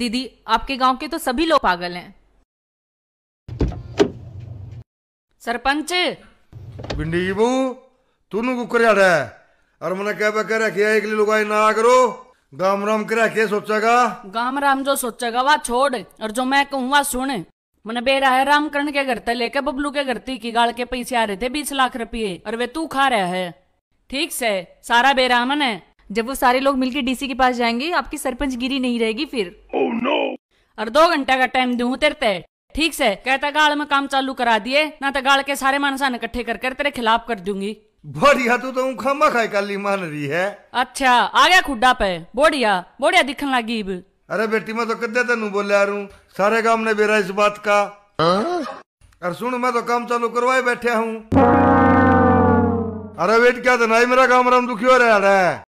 दीदी आपके गांव के तो सभी लोग पागल हैं सरपंच बिंडीबू तूनु ना करो गाम राम कर रखे सोचेगा गाम राम जो सोचेगा वह छोड़ और जो मैं कहूँ वह सुन मैंने बेरा है रामकरण के घर लेके बबलू के घर की गाल के पैसे आ रहे थे बीस लाख रुपये और वे तू खा रहा है ठीक से सारा बेरा मन है जब वो सारे लोग मिलकर डीसी के पास जाएंगे आपकी सरपंच गिरी नहीं रहेगी फिर oh, no. और दो घंटा का टाइम दू तेरते ठीक से कहता गाल में काम चालू करा दिए ना तो गाल के सारे मानसान इकट्ठे कर कर तेरे खिलाफ कर दूंगी बढ़िया तू तो खामा खाई काली मान रही है अच्छा आ गया खुडा पे बोढ़िया बोढ़िया दिखन लगी अरे बेटी मैं तो कदे तेन बोलिया रू सारे काम ने बेरा इस बात का और सुन मैं तो काम चालू करवाए बैठे हूँ अरे वेट क्या देना मेरा काम राम दुखी हो रहा है